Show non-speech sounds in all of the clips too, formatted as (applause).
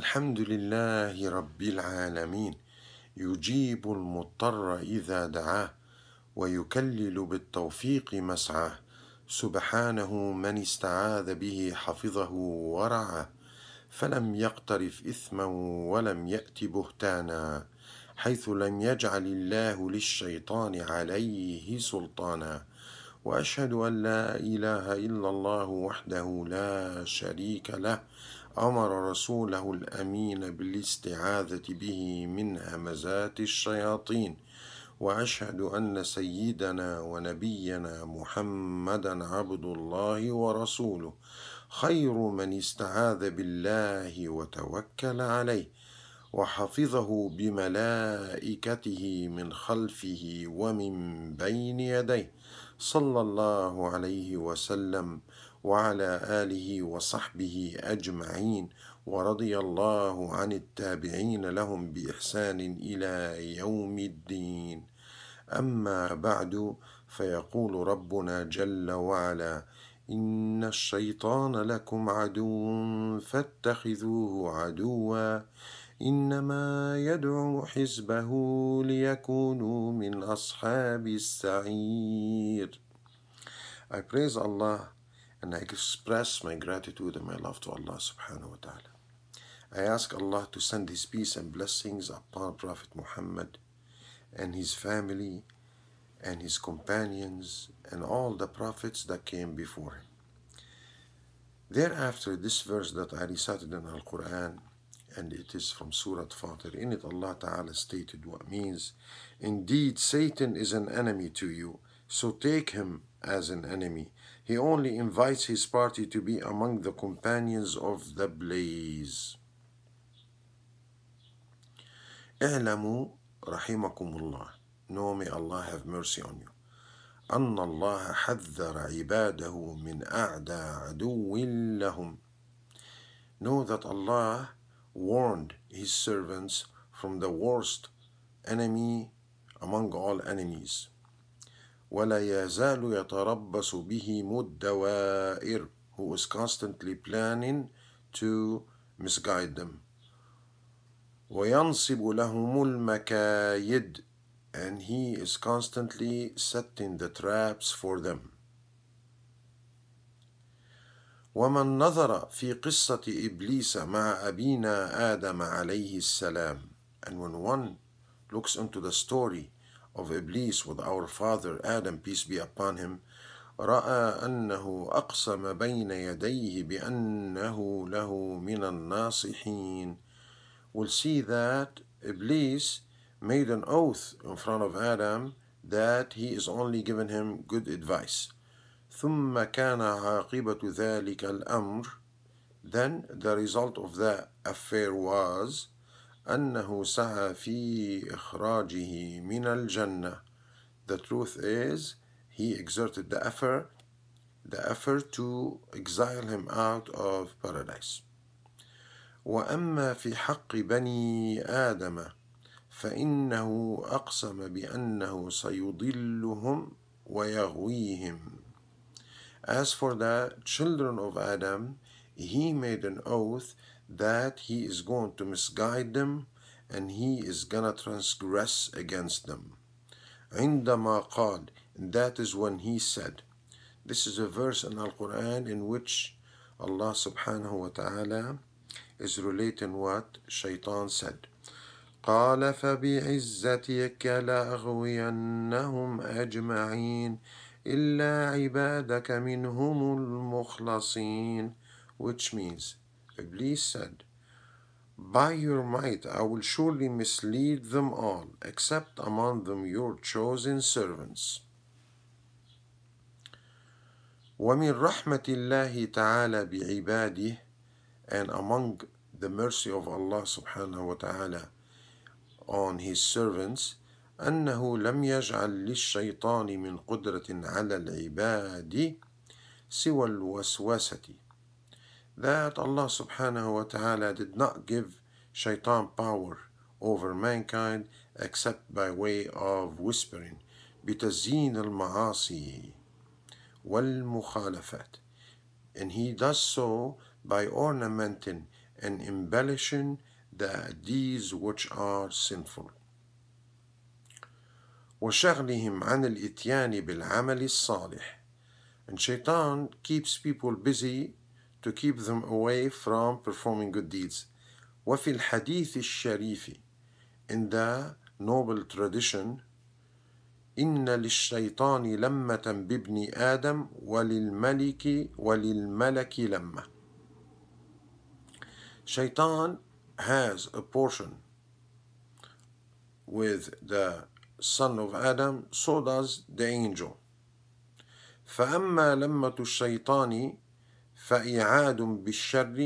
الحمد لله رب العالمين يجيب المضطر اذا دعاه ويكلل بالتوفيق مسعاه سبحانه من استعاذ به حفظه ورعاه فلم يقترف اثما ولم يات بهتانا حيث لم يجعل الله للشيطان عليه سلطانا واشهد ان لا اله الا الله وحده لا شريك له أمر رسوله الأمين بالاستعاذة به من همزات الشياطين وأشهد أن سيدنا ونبينا محمدا عبد الله ورسوله خير من استعاذ بالله وتوكل عليه وحفظه بملائكته من خلفه ومن بين يديه صلى الله عليه وسلم وعلى آله وصحبه أجمعين ورضي الله عن التابعين لهم بإحسان إلى يوم الدين أما بعد فيقول ربنا جل وعلا إن الشيطان لكم عدو فاتخذوه عدوا إنما يدعو حزبه ليكونوا من أصحاب السعير I praise Allah and I express my gratitude and my love to Allah subhanahu wa ta'ala. I ask Allah to send His peace and blessings upon Prophet Muhammad and his family and his companions and all the prophets that came before him. Thereafter, this verse that I recited in Al Quran, and it is from Surah Fatir, in it Allah Ta'ala stated what means Indeed, Satan is an enemy to you, so take him as an enemy he only invites his party to be among the companions of the blaze. اعلموا رحمكم الله Know may Allah have mercy on you أن الله حذر عباده من أعدى عدو لهم Know that Allah warned his servants from the worst enemy among all enemies ولا يزال يتربص به مدوائر who is constantly planning to misguide them وينصب لهم المكايد and he is constantly setting the traps for them ومن نظر في قصة إبليس مع أبينا آدم عليه السلام and when one looks into the story of Iblis with our father Adam, peace be upon him, رأى أنه أقسم بين يديه بأنه له من الناصحين We'll see that Iblis made an oath in front of Adam that he is only giving him good advice. ثم كان عاقبة ذلك الأمر Then the result of that affair was أنه سعى في إخراجه من الجنة The truth is he exerted the effort the effort to exile him out of paradise وأما في حق بني آدم فإنه أقسم بأنه سيضلهم ويغويهم As for the children of Adam, he made an oath that he is going to misguide them and he is gonna transgress against them. عندما قال and that is when he said this is a verse in Al-Quran in which Allah subhanahu wa ta'ala is relating what Shaitan said قال فبعزتك لأغوينهم أجمعين إلا عبادك منهم المخلصين which means Iblis said, By your might I will surely mislead them all, except among them your chosen servants. ومن رحمة الله تعالى بعباده and among the mercy of Allah subhanahu wa ta'ala on his servants أنه لم يجعل للشيطان من قدرة على العباد سوى الوسوسة that Allah subhanahu wa ta'ala did not give shaitan power over mankind except by way of whispering بتزيين المعاصي والمخالفات and he does so by ornamenting and embellishing the deeds which are sinful وشغلهم عن الاتيان بالعمل الصالح and shaitan keeps people busy to keep them away from performing good deeds وفي الحديث الشريف in the noble tradition إن للشيطان لمة بابن آدم وللملك وللملك لمة شيطان has a portion with the son of Adam so does the angel فأما لمة الشيطان فإعاد بالشر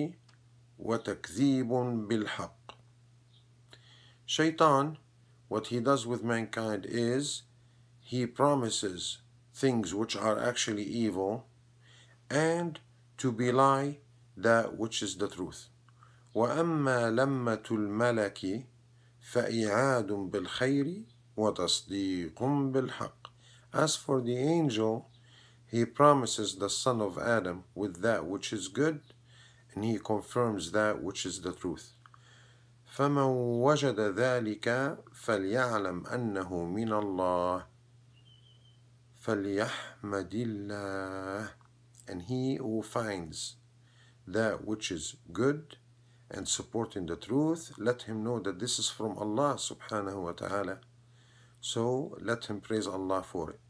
وتكذيب بالحق Shaitan what he does with mankind is he promises things which are actually evil and to belie that which is the truth وأما لمة الملك فإعاد بالخير وتصديق بالحق As for the angel, He promises the Son of Adam with that which is good, and he confirms that which is the truth. فمن وجد ذلك فليعلم أنه من الله فليحمد الله and he who finds that which is good and supporting the truth let him know that this is from Allah subhanahu wa ta'ala so let him praise Allah for it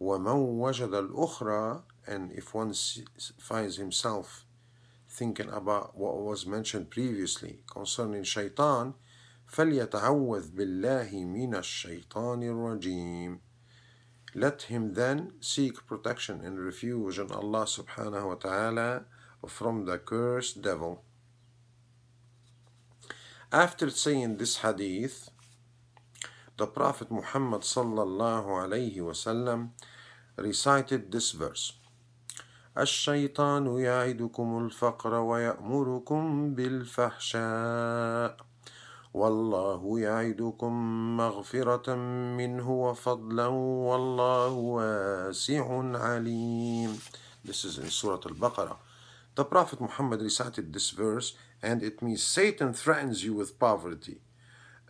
ومن وجد الأخرى and if one finds himself thinking about what was mentioned previously concerning shaitan فليتعوذ بالله من الشيطان الرجيم Let him then seek protection and refuge in Allah subhanahu wa ta'ala from the cursed devil. After saying this hadith, the Prophet Muhammad sallallahu alayhi wasallam recited this verse الشيطان يعدكم الفقر ويأمركم بالفحشاء والله يعدكم مغفرة منه وفضلا والله واسع عليم This is in Surah Al-Baqarah. The Prophet Muhammad recited this verse and it means Satan threatens you with poverty.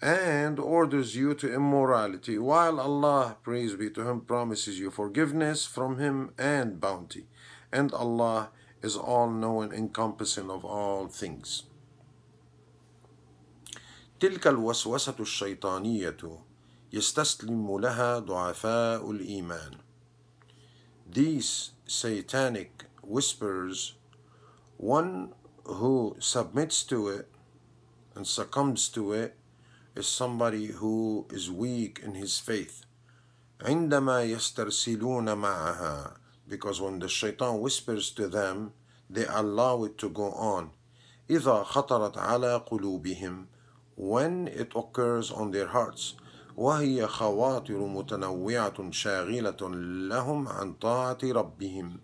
and orders you to immorality, while Allah, praise be to Him, promises you forgiveness from Him and bounty. And Allah is all knowing, encompassing of all things. تلك الوسوسة الشيطانية يستسلم لها ضعفاء الإيمان. These satanic whispers, one who submits to it and succumbs to it is somebody who is weak in his faith. عندما يسترسلون معها because when the shaitan whispers to them they allow it to go on إذا خطرت على قلوبهم when it occurs on their hearts وهي خواطر متنوعة شاغلة لهم عن طاعة ربهم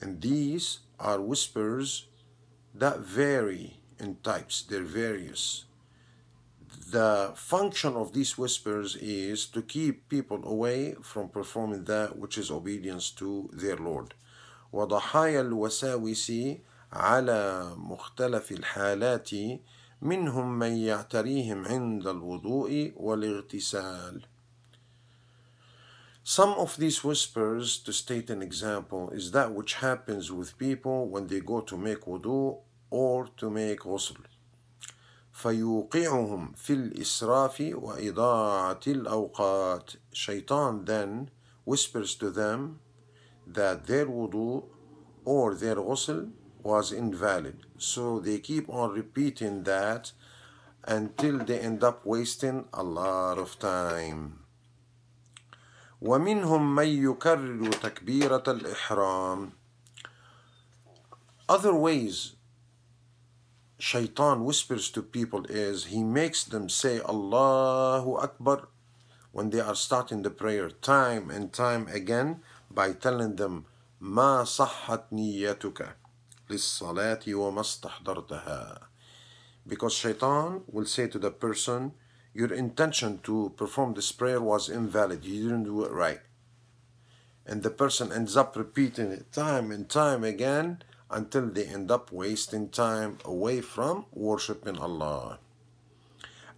and these are whispers that vary in types they're various the function of these whispers is to keep people away from performing that which is obedience to their Lord. وضحايا الوساوس على مختلف الحالات منهم من يعتريهم عند الوضوء والاغتسال. Some of these whispers, to state an example, is that which happens with people when they go to make wudu or to make ghusl. فيوقعهم في الإسراف وإضاعة الأوقات. Shaitan then whispers to them that their wudu or their ghusl was invalid. So they keep on repeating that until they end up wasting a lot of time. ومنهم من يكرر تكبيرة الإحرام. Other ways shaitan whispers to people is he makes them say Allahu Akbar when they are starting the prayer time and time again by telling them ما صحت نيتك للصلاة وما استحضرتها because shaitan will say to the person your intention to perform this prayer was invalid you didn't do it right and the person ends up repeating it time and time again until they end up wasting time away from worshiping Allah.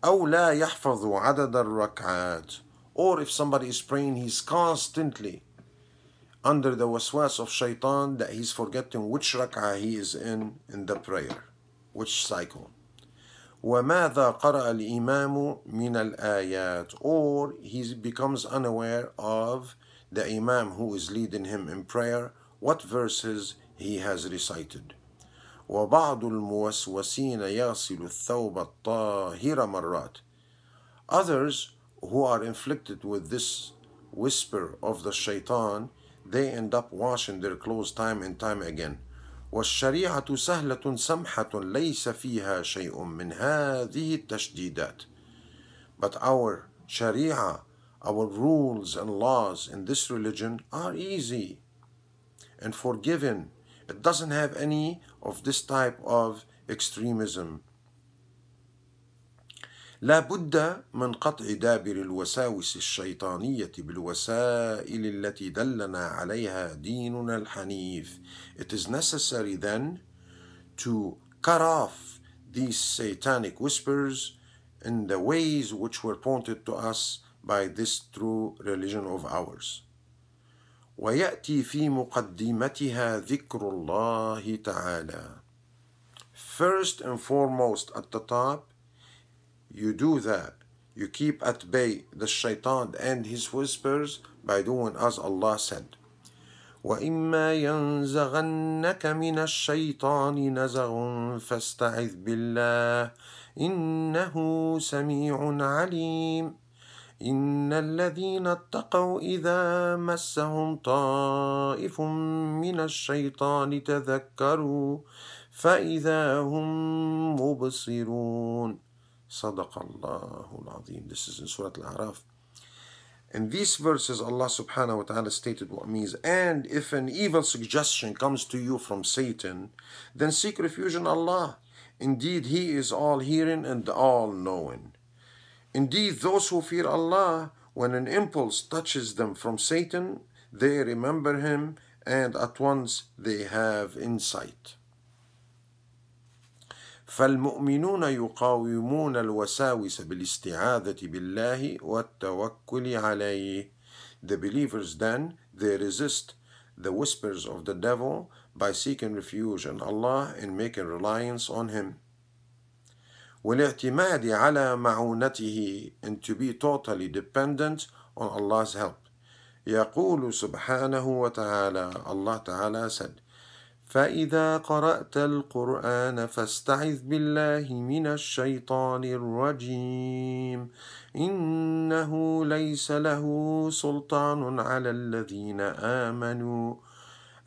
أو لا يحفظ عدد الركعات or if somebody is praying he's constantly under the waswas of shaitan that he's forgetting which rak'ah he is in in the prayer which cycle وماذا قرأ الإمام من الآيات or he becomes unaware of the imam who is leading him in prayer what verses he has recited وبعض الموسوسين يغسل الثوب الطاهر مرات Others who are inflicted with this whisper of the shaitan, they end up washing their clothes time and time again. والشريعة سهلة سمحة ليس فيها شيء من هذه التشديدات. But our sharia, our rules and laws in this religion are easy and forgiving it doesn't have any of this type of extremism. لا بد من قطع دابر الوساوس الشيطانية بالوسائل التي دلنا عليها ديننا الحنيف. It is necessary then to cut off these satanic whispers in the ways which were pointed to us by this true religion of ours. وياتي في مقدمتها ذكر الله تعالى first and foremost at the top you do that you keep at bay the shaitan and his whispers by doing as Allah said وإما ينزغنك من الشيطان نزغ فاستعذ بالله إنه سميع عليم إن الذين اتقوا إذا مسهم طائف من الشيطان تذكروا فإذا هم مبصرون صدق الله العظيم This is in Surah Al-Araf In these verses Allah subhanahu wa ta'ala stated what means And if an evil suggestion comes to you from Satan Then seek refuge in Allah Indeed He is all hearing and all knowing Indeed, those who fear Allah, when an impulse touches them from Satan, they remember him and at once they have insight. فالمؤمنون يقاومون الوساوس بالاستعاذة بالله والتوكل عليه. The believers then, they resist the whispers of the devil by seeking refuge in Allah and making reliance on Him. والاعتماد على معونته and to be totally dependent on Allah's help. يقول سبحانه وتعالى الله تعالى said فإذا قرأت القرآن فاستعذ بالله من الشيطان الرجيم إنه ليس له سلطان على الذين آمنوا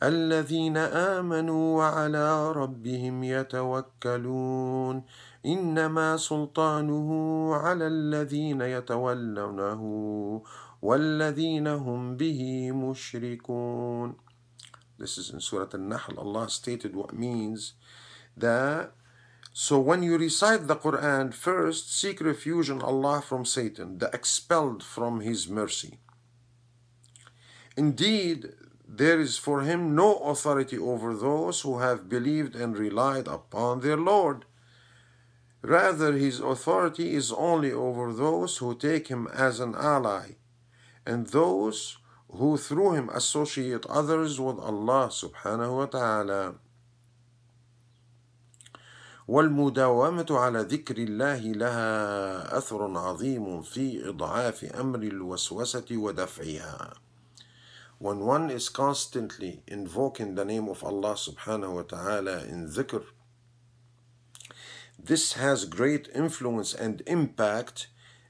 الذين آمنوا وعلى ربهم يتوكلون إنما سلطانه على الذين يتولونه والذين هم به مشركون This is in Surah Al-Nahl. Allah stated what means that So when you recite the Quran, first seek refuge in Allah from Satan, the expelled from His mercy. Indeed, there is for Him no authority over those who have believed and relied upon their Lord. Rather, his authority is only over those who take him as an ally and those who through him associate others with Allah subhanahu wa ta'ala. والمداومة على ذكر الله لها أثر عظيم في إضعاف أمر الوسوسة ودفعها. When one is constantly invoking the name of Allah subhanahu wa ta'ala in ذكر this has great influence and impact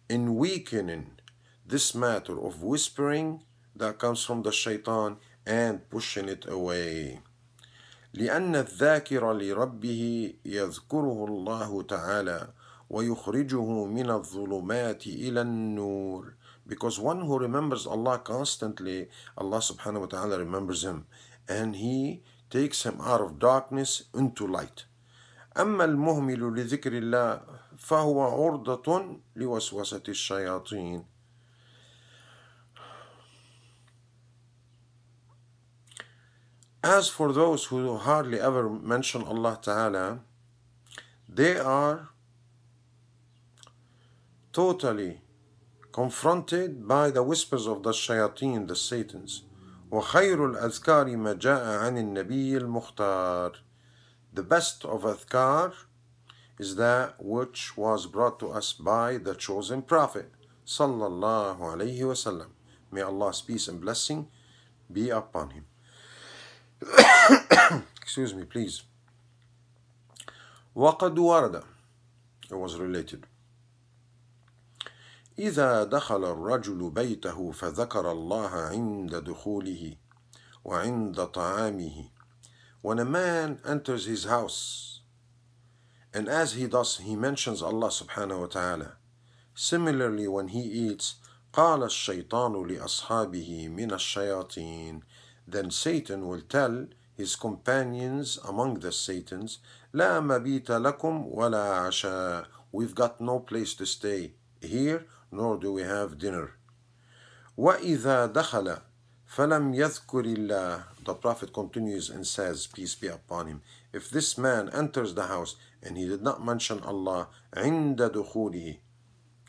in weakening this matter of whispering that comes from the shaitan and pushing it away. لأن الذاكر لربه يذكره الله تعالى ويخرجه من الظلمات إلى النور because one who remembers Allah constantly Allah subhanahu wa ta'ala remembers him and he takes him out of darkness into light أما المهمل لذكر الله فهو عرضة لوسوسة الشياطين As for those who hardly ever mention Allah Ta'ala, they are totally confronted by the whispers of the shayateen, the satans. وخير الأذكار ما جاء عن النبي المختار The best of adhkar is that which was brought to us by the chosen Prophet sallallahu alaihi wasallam. May Allah's peace and blessing be upon him. (coughs) Excuse me, please. وقد ورد It was related. إذا دخل الرجل بيته فذكر الله عند دخوله وعند طعامه when a man enters his house, and as he does, he mentions Allah subhanahu wa ta'ala. Similarly, when he eats, قال الشيطان لأصحابه من الشياطين Then Satan will tell his companions among the Satans, لا مبيت لكم ولا عشاء We've got no place to stay here, nor do we have dinner. وإذا دخل فلم يذكر الله The Prophet continues and says, Peace be upon him, If this man enters the house and he did not mention Allah, عند دخوله,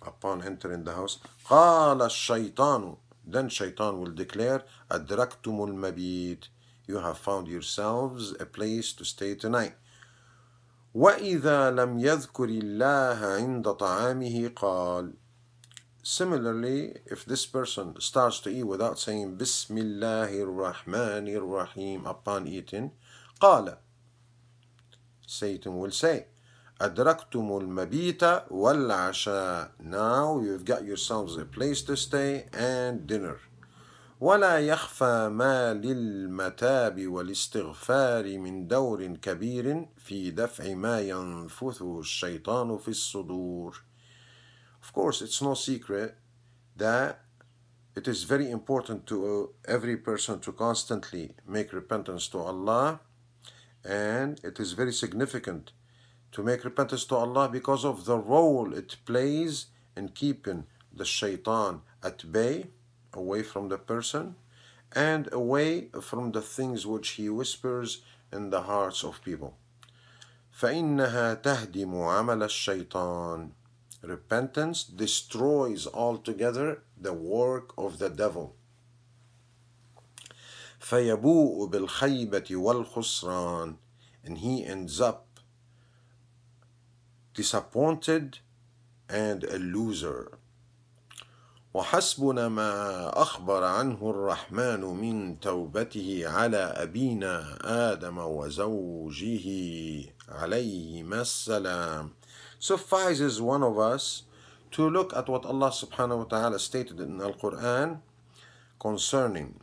upon entering the house, قال الشيطان, then Shaitan will declare, أدركتم المبيت, you have found yourselves a place to stay tonight. وإذا لم يذكر الله عند طعامه قال Similarly, if this person starts to eat without saying Bismillahir Rahmanir Rahim upon eating, قال Satan will say, أدركتم المبيت والعشاء Now you've got yourselves a place to stay and dinner ولا يخفى ما للمتاب والاستغفار من دور كبير في دفع ما ينفثه الشيطان في الصدور Of course, it's no secret that it is very important to every person to constantly make repentance to Allah and it is very significant to make repentance to Allah because of the role it plays in keeping the shaitan at bay, away from the person, and away from the things which he whispers in the hearts of people. فإنها تهدم عمل الشيطان repentance destroys altogether the work of the devil فيبوء بالخيبة والخسران and he ends up disappointed and a loser وحسبنا ما أخبر عنه الرحمن من توبته على أبينا آدم وزوجه عليهما السلام suffices one of us to look at what Allah subhanahu wa ta'ala stated in the Quran concerning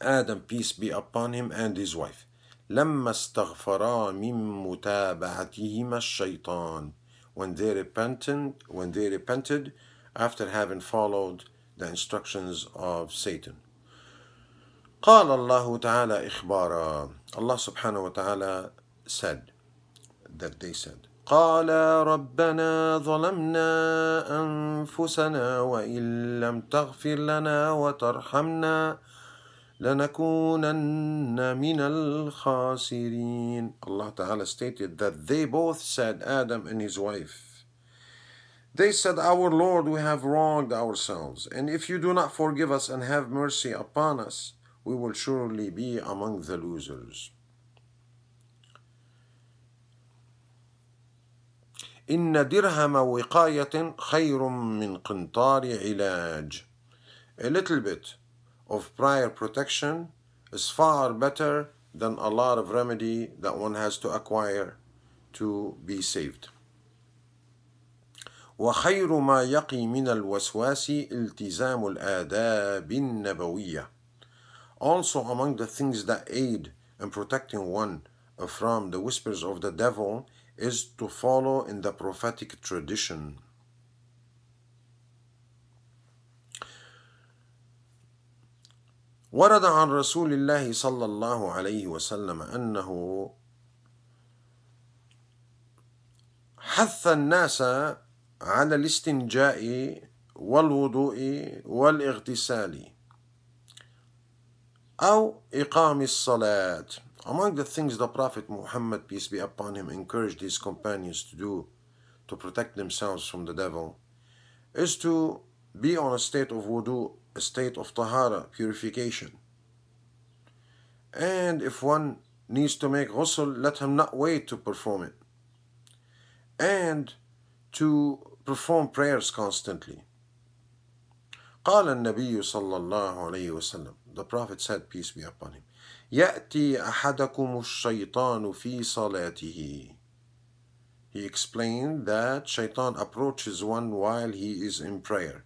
Adam, peace be upon him, and his wife. لما استغفرا من متابعتهما الشيطان when they repented when they repented after having followed the instructions of Satan قال الله تعالى إخبارا Allah subhanahu wa ta'ala said that they said قالا ربنا ظلمنا أنفسنا وإن لم تغفر لنا وترحمنا لنكونن من الخاسرين Allah Ta'ala stated that they both said Adam and his wife they said our Lord we have wronged ourselves and if you do not forgive us and have mercy upon us we will surely be among the losers إن درهم وقاية خير من قنطار علاج A little bit of prior protection is far better than a lot of remedy that one has to acquire to be saved. وخير ما يقي من الوسواس التزام الآداب النبوية. Also among the things that aid in protecting one from the whispers of the devil is to follow in the prophetic tradition. ورد عن رسول الله صلى الله عليه وسلم أنه حث الناس على الاستنجاء والوضوء والاغتسال أو إقام الصلاة Among the things the Prophet Muhammad, peace be upon him, encouraged his companions to do to protect themselves from the devil is to be on a state of wudu, a state of tahara, purification. And if one needs to make ghusl, let him not wait to perform it. And to perform prayers constantly. قال النبي صلى الله عليه وسلم The Prophet said, peace be upon him. يأتي أحدكم الشيطان في صلاته. He explained that شيطان approaches one while he is in prayer.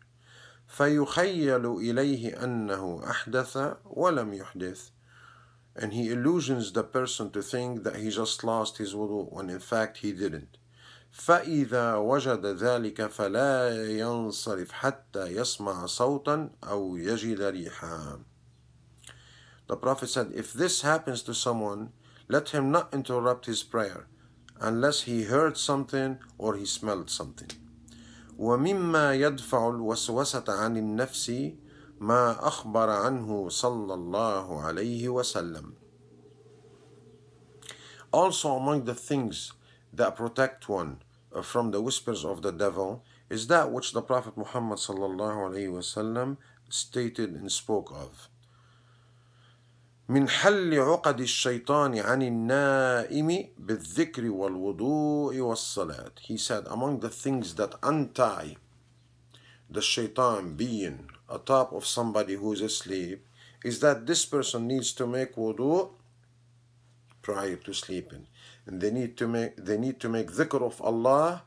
فيخيل إليه أنه أحدث ولم يحدث. And he illusions the person to think that he just lost his wudu when in fact he didn't. فإذا وجد ذلك فلا ينصرف حتى يسمع صوتا أو يجد ريحا. The Prophet said, If this happens to someone, let him not interrupt his prayer unless he heard something or he smelled something. ومما يدفع الوسوسة عن النفس ما أخبر عنه صلى الله عليه وسلم. Also among the things that protect one from the whispers of the devil is that which the Prophet Muhammad صلى الله عليه وسلم stated and spoke of. من حل عقد الشيطان عن النائم بالذكر والوضوء والصلاة. He said, among the things that untie the shaitan being atop of somebody who is asleep is that this person needs to make wudu prior to sleeping. And they need to make they need to make dhikr of Allah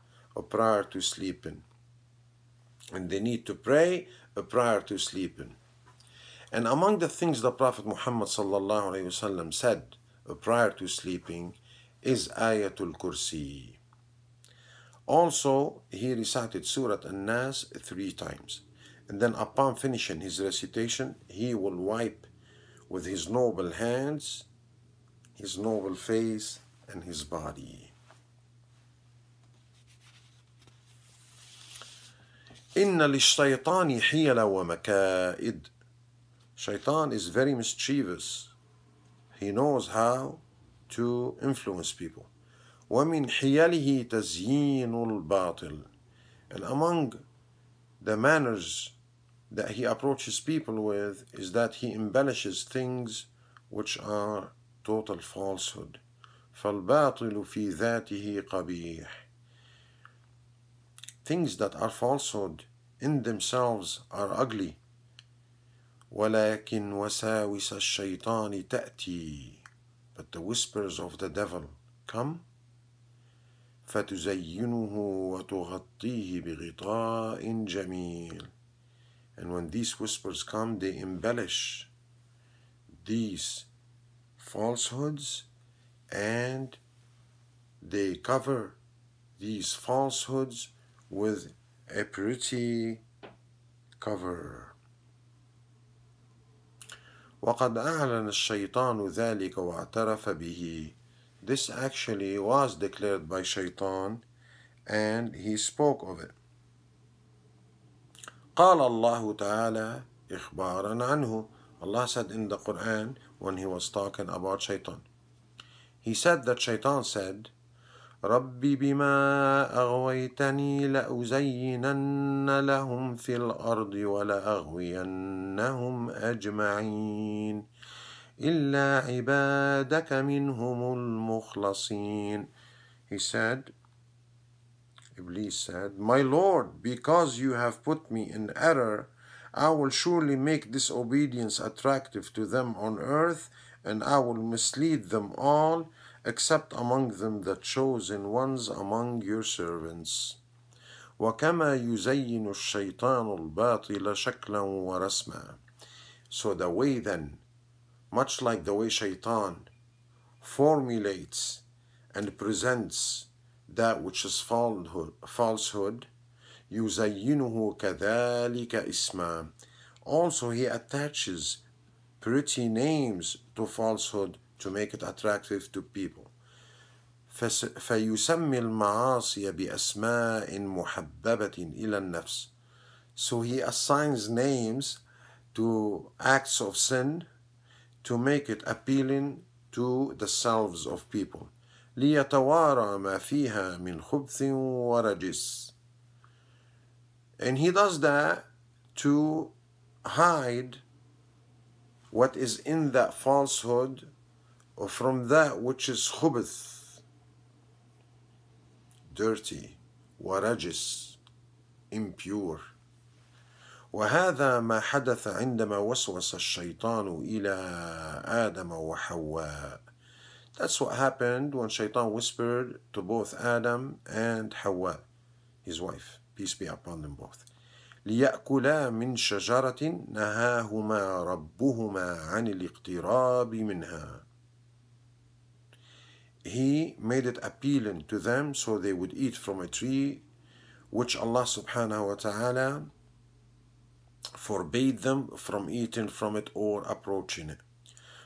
prior to sleeping. And they need to pray prior to sleeping. And among the things the Prophet Muhammad وسلم, said prior to sleeping is Ayatul Kursi. Also, he recited Surat An-Nas three times. And then upon finishing his recitation, he will wipe with his noble hands, his noble face, and his body. إن للشيطان حيل ومكائد Shaitan is very mischievous. He knows how to influence people. وَمِنْ حِيَلِهِ تَزْيِينُ الْبَاطِلِ And among the manners that he approaches people with is that he embellishes things which are total falsehood. فَالْبَاطِلُ فِي ذَاتِهِ قَبِيحٌ Things that are falsehood in themselves are ugly. ولكن وساوس الشيطان تأتي but the whispers of the devil come فتزينه وتغطيه بغطاء جميل and when these whispers come they embellish these falsehoods and they cover these falsehoods with a pretty cover وقد أعلن الشيطان ذلك واعترف به. This actually was declared by Shaitan and he spoke of it. قال الله تعالى إخبارا عنه. Allah said in the Quran when he was talking about Shaitan. He said that Shaitan said, رب بما أغويتني لأزينن لهم في الأرض ولأغوينهم أجمعين إلا عبادك منهم المخلصين He said, Iblis said, My Lord, because you have put me in error, I will surely make disobedience attractive to them on earth and I will mislead them all, except among them the chosen ones among your servants. وكما يزين الشيطان الباطل شكلا ورسما. So the way then, much like the way Shaitan formulates and presents that which is falsehood, يزينه كذلك إسما. Also he attaches pretty names to falsehood to make it attractive to people فيسمي المعاصي بأسماء محببة إلى النفس so he assigns names to acts of sin to make it appealing to the selves of people ليتوارى ما فيها من خبث ورجس and he does that to hide what is in that falsehood or from that which is khubath, dirty, warajis, impure. وهذا ما حدث عندما وسوس الشيطان إلى آدم وحواء. That's what happened when Shaitan whispered to both Adam and Hawa, his wife. Peace be upon them both. ليأكلا من شجرة نهاهما ربهما عن الاقتراب منها. He made it appealing to them so they would eat from a tree which Allah subhanahu wa ta'ala forbade them from eating from it or approaching it.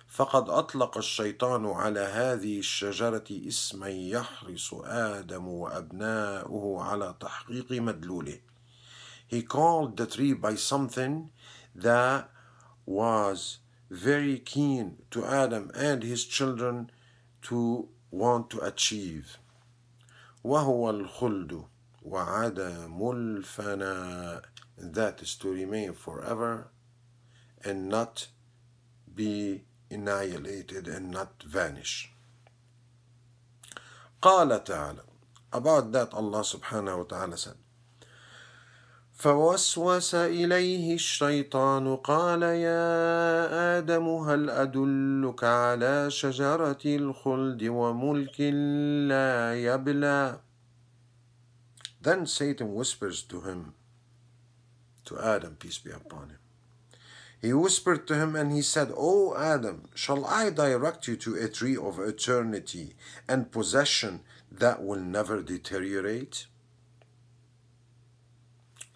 فقد أطلق الشيطان على هذه الشجرة اسما يحرص آدم وأبناؤه على تحقيق مدلوله He called the tree by something that was very keen to Adam and his children to want to achieve. وهو الخلد وعدم الفناء that is to remain forever and not be annihilated and not vanish. قال تعالى about that Allah subhanahu wa ta'ala said فوسوس إليه الشيطان قال يا آدم هل أدلك على شجرة الخلد وملك لا يبلى Then Satan whispers to him, to Adam, peace be upon him. He whispered to him and he said, O Adam, shall I direct you to a tree of eternity and possession that will never deteriorate?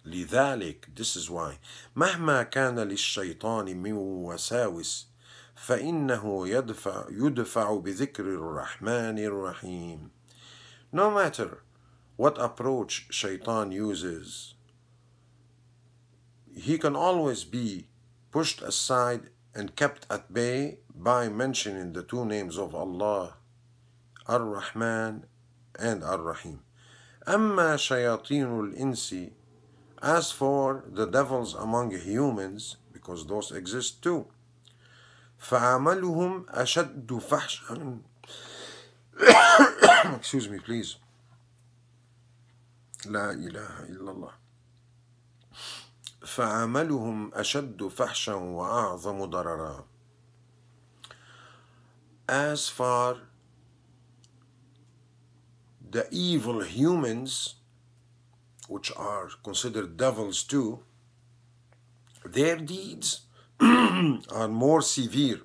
لذلك this is why مهما كان للشيطان من وساوس فإنه يدفع يدفع بذكر الرحمن الرحيم No matter what approach shaitan uses he can always be pushed aside and kept at bay by mentioning the two names of Allah الرحمن and الرحيم أما شياطين الإنس As for the devils among humans, because those exist too, فعملهم أشد فحشا (coughs) excuse me please لا إله إلا الله فعملهم أشد فحشا وأعظم ضررا As far the evil humans which are considered devils too, their deeds (clears throat) are more severe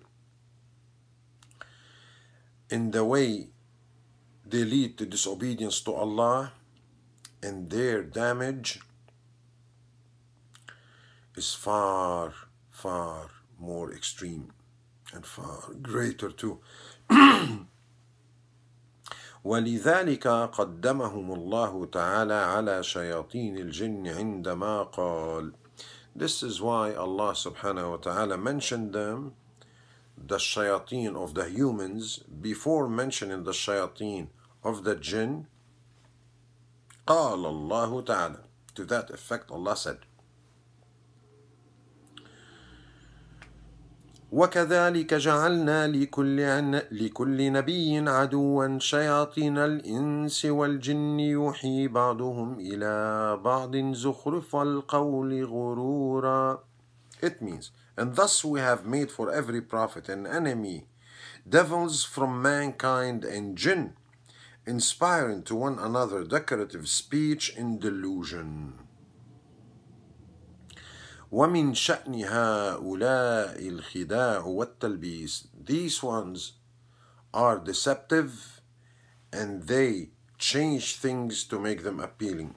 in the way they lead to disobedience to Allah and their damage is far, far more extreme and far greater too. (clears throat) ولذلك قدمهم الله تعالى على شياطين الجن عندما قال This is why Allah subhanahu wa ta'ala mentioned them the shayateen of the humans before mentioning the shayateen of the jinn قال الله تعالى to that effect Allah said وكذلك جعلنا لكل, لكل نبي عدوا شياطين الإنس والجن يوحي بعضهم إلى بعض زخرف القول غرورا It means, and thus we have made for every prophet an enemy, devils from mankind and jinn, inspiring to one another decorative speech in delusion. ومن شأن هؤلاء الخداع والتلبيس these ones are deceptive and they change things to make them appealing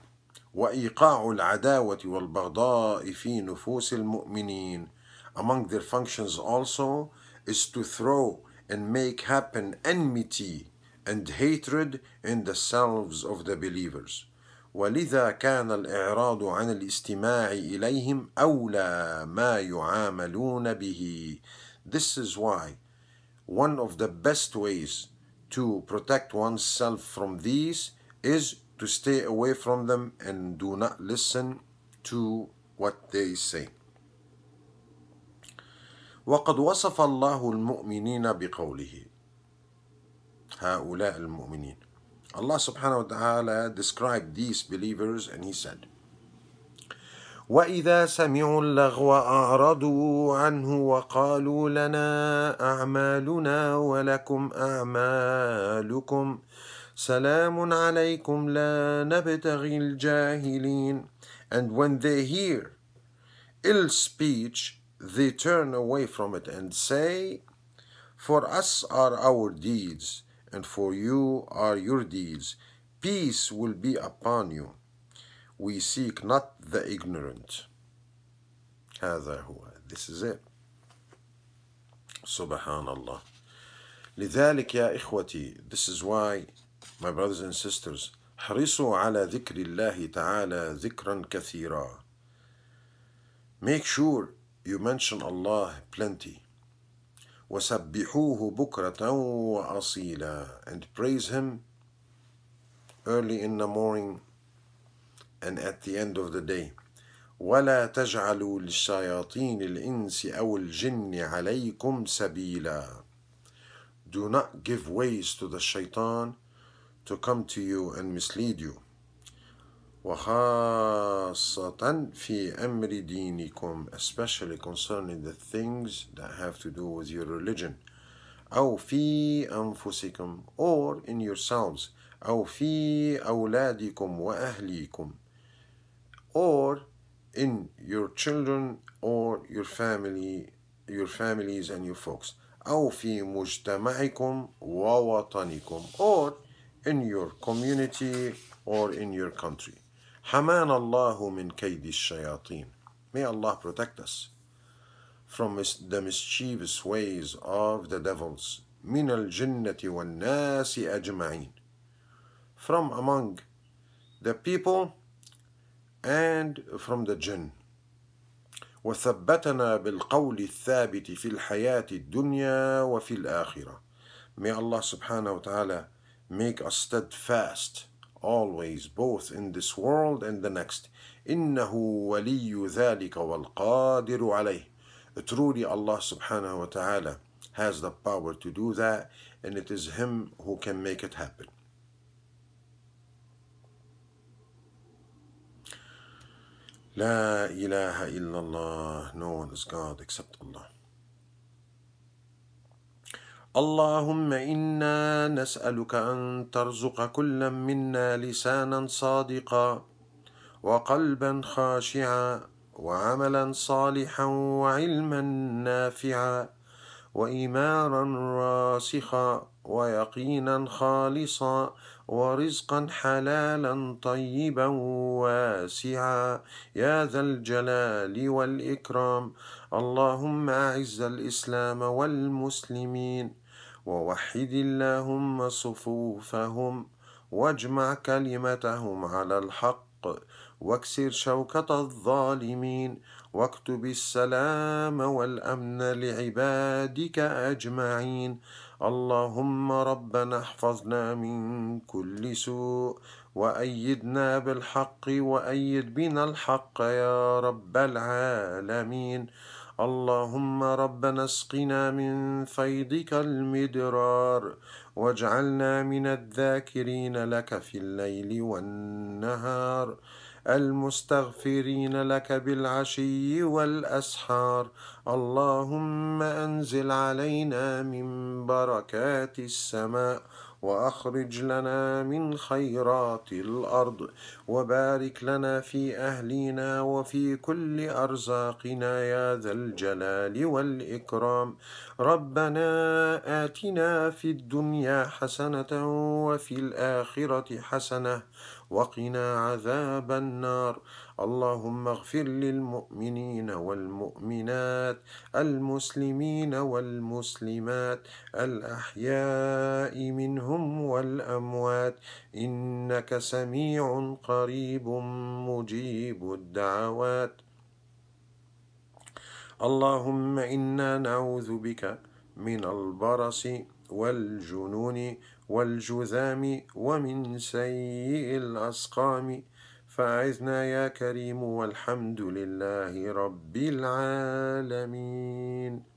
وإيقاع العداوة والبغضاء في نفوس المؤمنين among their functions also is to throw and make happen enmity and hatred in the selves of the believers ولذا كان الإعراض عن الاستماع إليهم أولى ما يعاملون به. This is why one of the best ways to protect oneself from these is to stay away from them and do not listen to what they say. وقد وصف الله المؤمنين بقوله هؤلاء المؤمنين Allah subhanahu wa ta'ala described these believers and he said, وإذا سمعوا اللغو أعرضوا عنه وقالوا لنا أعمالنا ولكم أعمالكم سلام عليكم لا نبتغي الجاهلين and when they hear ill speech they turn away from it and say for us are our deeds and for you are your deeds. Peace will be upon you. We seek not the ignorant. هذا هو. This is it. Subhanallah. لذلك يا إخوتي, this is why, my brothers and sisters, حرصوا على ذكر الله تعالى ذكرا كثيرا. Make sure you mention Allah plenty. وسبحوه بكرة وأصيلا and praise him early in the morning and at the end of the day ولا تجعلوا للشياطين الإنس أو الجن عليكم سبيلا Do not give ways to the shaitan to come to you and mislead you. وخاصة في أمر دينكم especially concerning the things that have to do with your religion أو في أنفسكم or in yourselves أو في أولادكم وأهليكم or in your children or your family your families and your folks أو في مجتمعكم ووطنكم or in your community or in your country Haman Allahu min kaydi shayateen. May Allah protect us from the mischievous ways of the devils. من الجنة والناس أجمعين. From among the people and from the jinn. وثبتنا بالقول الثابت في الحياة الدنيا وفي الآخرة. May Allah subhanahu wa ta'ala make us steadfast always, both in this world and the next. إِنَّهُ وَلِيُّ ذَلِكَ وَالْقَادِرُ عَلَيْهِ Truly Allah subhanahu wa ta'ala has the power to do that and it is Him who can make it happen. لا إله إلا الله No one is God except Allah. اللهم انا نسالك ان ترزق كلا منا لسانا صادقا وقلبا خاشعا وعملا صالحا وعلما نافعا وايمانا راسخا ويقينا خالصا ورزقا حلالا طيبا واسعا يا ذا الجلال والاكرام اللهم اعز الاسلام والمسلمين ووحد اللهم صفوفهم واجمع كلمتهم على الحق واكسر شوكة الظالمين واكتب السلام والأمن لعبادك أجمعين اللهم ربنا احفظنا من كل سوء وأيدنا بالحق وأيد بنا الحق يا رب العالمين اللهم ربنا اسقنا من فيضك المدرار واجعلنا من الذاكرين لك في الليل والنهار المستغفرين لك بالعشي والاسحار اللهم انزل علينا من بركات السماء وأخرج لنا من خيرات الأرض وبارك لنا في أهلنا وفي كل أرزاقنا يا ذا الجلال والإكرام ربنا آتنا في الدنيا حسنة وفي الآخرة حسنة وقنا عذاب النار اللهم اغفر للمؤمنين والمؤمنات المسلمين والمسلمات الأحياء منهم والأموات إنك سميع قريب مجيب الدعوات اللهم إنا نعوذ بك من البرص والجنون والجذام ومن سيء الأسقام فاعزنا يا كريم والحمد لله رب العالمين